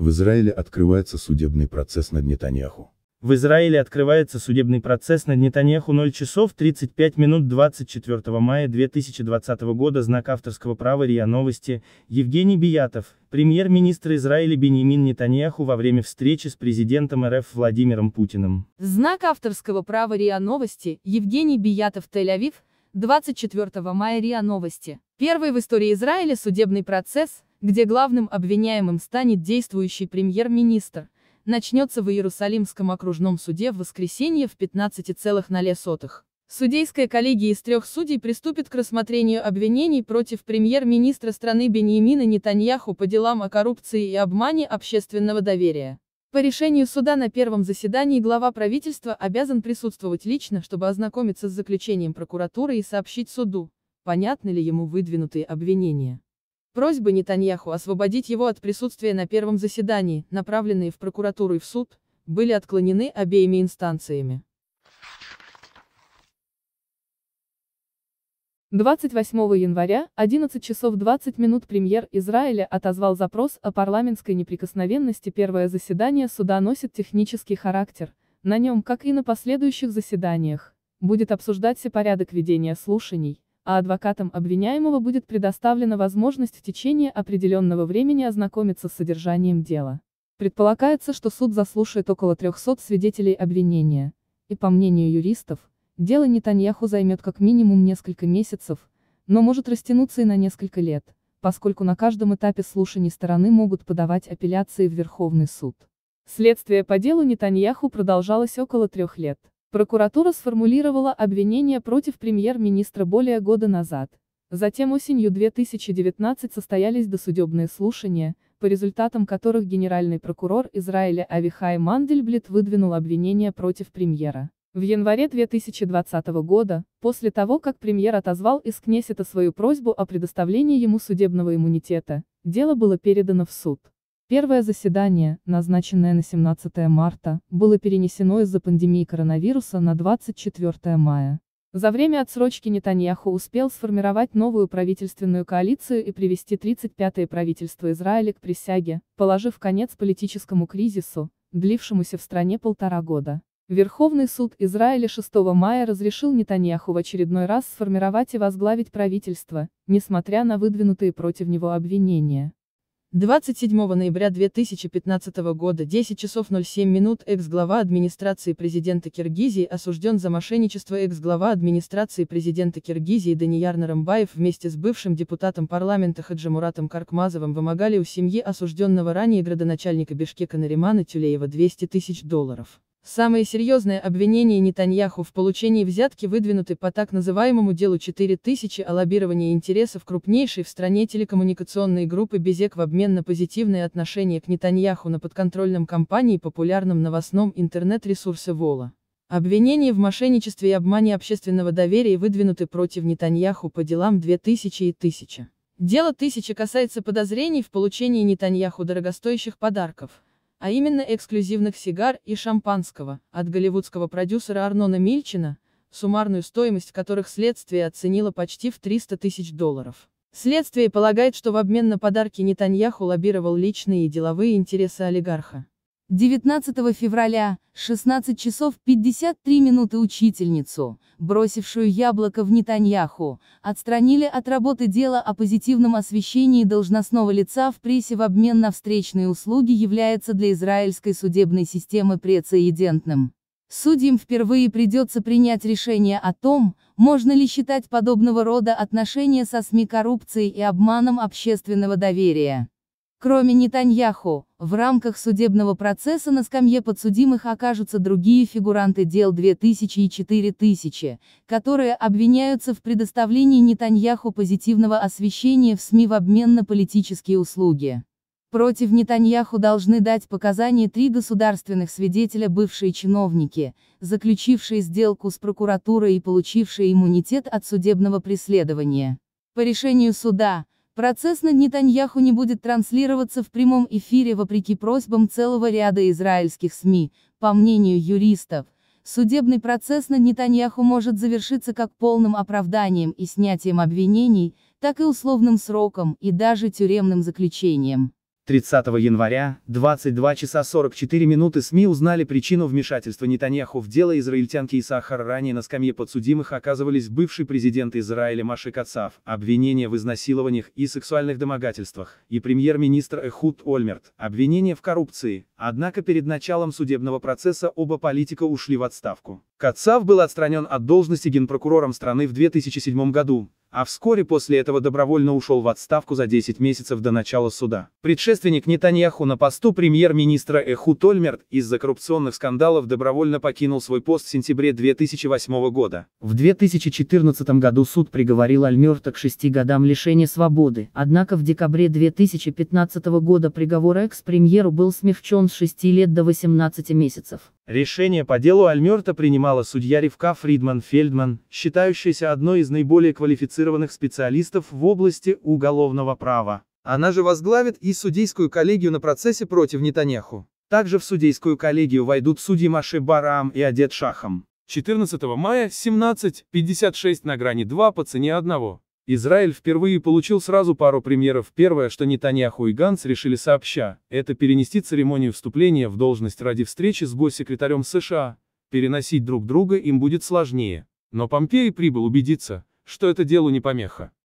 В Израиле открывается судебный процесс над Нетаньяху. В Израиле открывается судебный процесс над Нетаньяху 0 часов 35 минут 24 мая 2020 года знак авторского права РИА Новости, Евгений Биятов, премьер-министр Израиля Беньямин Нетаньяху во время встречи с президентом РФ Владимиром Путиным. Знак авторского права РИА Новости, Евгений Биятов, Тель-Авив, 24 мая РИА Новости. Первый в истории Израиля судебный процесс, где главным обвиняемым станет действующий премьер-министр, начнется в Иерусалимском окружном суде в воскресенье в 15,0. Судейская коллегия из трех судей приступит к рассмотрению обвинений против премьер-министра страны Бениамина Нетаньяху по делам о коррупции и обмане общественного доверия. По решению суда на первом заседании глава правительства обязан присутствовать лично, чтобы ознакомиться с заключением прокуратуры и сообщить суду, понятны ли ему выдвинутые обвинения. Просьбы Нетаньяху освободить его от присутствия на первом заседании, направленные в прокуратуру и в суд, были отклонены обеими инстанциями. 28 января, 11 часов 20 минут премьер Израиля отозвал запрос о парламентской неприкосновенности. Первое заседание суда носит технический характер, на нем, как и на последующих заседаниях, будет обсуждаться порядок ведения слушаний, а адвокатам обвиняемого будет предоставлена возможность в течение определенного времени ознакомиться с содержанием дела. Предполагается, что суд заслушает около 300 свидетелей обвинения, и по мнению юристов, дело Нетаньяху займет как минимум несколько месяцев, но может растянуться и на несколько лет, поскольку на каждом этапе слушаний стороны могут подавать апелляции в Верховный суд. Следствие по делу Нетаньяху продолжалось около трех лет. Прокуратура сформулировала обвинение против премьер-министра более года назад. Затем осенью 2019 состоялись досудебные слушания, по результатам которых генеральный прокурор Израиля Авихай Мандельблит выдвинул обвинение против премьера. В январе 2020 года, после того, как премьер отозвал из Кнессета свою просьбу о предоставлении ему судебного иммунитета, дело было передано в суд. Первое заседание, назначенное на 17 марта, было перенесено из-за пандемии коронавируса на 24 мая. За время отсрочки Нетаньяху успел сформировать новую правительственную коалицию и привести 35-е правительство Израиля к присяге, положив конец политическому кризису, длившемуся в стране полтора года. Верховный суд Израиля 6 мая разрешил Нетаньяху в очередной раз сформировать и возглавить правительство, несмотря на выдвинутые против него обвинения. 27 ноября 2015 года 10 часов 07 минут экс-глава администрации президента Киргизии осужден за мошенничество экс-глава администрации президента Киргизии Данияр Нарамбаев вместе с бывшим депутатом парламента Хаджимуратом Каркмазовым вымогали у семьи осужденного ранее градоначальника Бишкека Наримана Тюлеева 200 тысяч долларов. Самые серьезные обвинения Нетаньяху в получении взятки выдвинуты по так называемому делу 4000 о лоббировании интересов крупнейшей в стране телекоммуникационной группы Безек в обмен на позитивные отношения к Нетаньяху на подконтрольном компании популярном новостном интернет-ресурсе Вола. Обвинения в мошенничестве и обмане общественного доверия выдвинуты против Нетаньяху по делам 2000 и 1000. Дело 1000 касается подозрений в получении Нетаньяху дорогостоящих подарков а именно эксклюзивных сигар и шампанского, от голливудского продюсера Арнона Мильчина, суммарную стоимость которых следствие оценило почти в 300 тысяч долларов. Следствие полагает, что в обмен на подарки Нетаньяху лоббировал личные и деловые интересы олигарха. 19 февраля, 16 часов 53 минуты учительницу, бросившую яблоко в Нетаньяху, отстранили от работы дело о позитивном освещении должностного лица в прессе в обмен на встречные услуги является для израильской судебной системы прецедентным. Судьям впервые придется принять решение о том, можно ли считать подобного рода отношения со СМИ коррупцией и обманом общественного доверия. Кроме Нетаньяху, в рамках судебного процесса на скамье подсудимых окажутся другие фигуранты дел 2000 и 4000, которые обвиняются в предоставлении Нетаньяху позитивного освещения в СМИ в обмен на политические услуги. Против Нетаньяху должны дать показания три государственных свидетеля бывшие чиновники, заключившие сделку с прокуратурой и получившие иммунитет от судебного преследования. По решению суда, Процесс на Нетаньяху не будет транслироваться в прямом эфире вопреки просьбам целого ряда израильских СМИ, по мнению юристов. Судебный процесс на Нетаньяху может завершиться как полным оправданием и снятием обвинений, так и условным сроком и даже тюремным заключением. 30 января, 22 часа 44 минуты СМИ узнали причину вмешательства Нетаньяху в дело израильтянки и Сахара. Ранее на скамье подсудимых оказывались бывший президент Израиля Маши Кацав, обвинения в изнасилованиях и сексуальных домогательствах, и премьер-министр Эхуд Ольмерт, обвинения в коррупции. Однако перед началом судебного процесса оба политика ушли в отставку. Кацав был отстранен от должности генпрокурором страны в 2007 году а вскоре после этого добровольно ушел в отставку за 10 месяцев до начала суда. Предшественник Нетаньяху на посту премьер-министра Эху Тольмерт из-за коррупционных скандалов добровольно покинул свой пост в сентябре 2008 года. В 2014 году суд приговорил Альмерта к 6 годам лишения свободы, однако в декабре 2015 года приговор экс-премьеру был смягчен с 6 лет до 18 месяцев. Решение по делу Альмерта принимала судья Ривка Фридман Фельдман, считающаяся одной из наиболее квалифицированных специалистов в области уголовного права. Она же возглавит и судейскую коллегию на процессе против Нетаньяху. Также в судейскую коллегию войдут судьи Маши Барам и Адет Шахам. 14 мая 17.56 на грани 2 по цене 1. Израиль впервые получил сразу пару премьеров. Первое, что Нетаньяху и Ганс решили сообща, это перенести церемонию вступления в должность ради встречи с госсекретарем США. Переносить друг друга им будет сложнее. Но Помпеи прибыл убедиться, что это делу не помеха.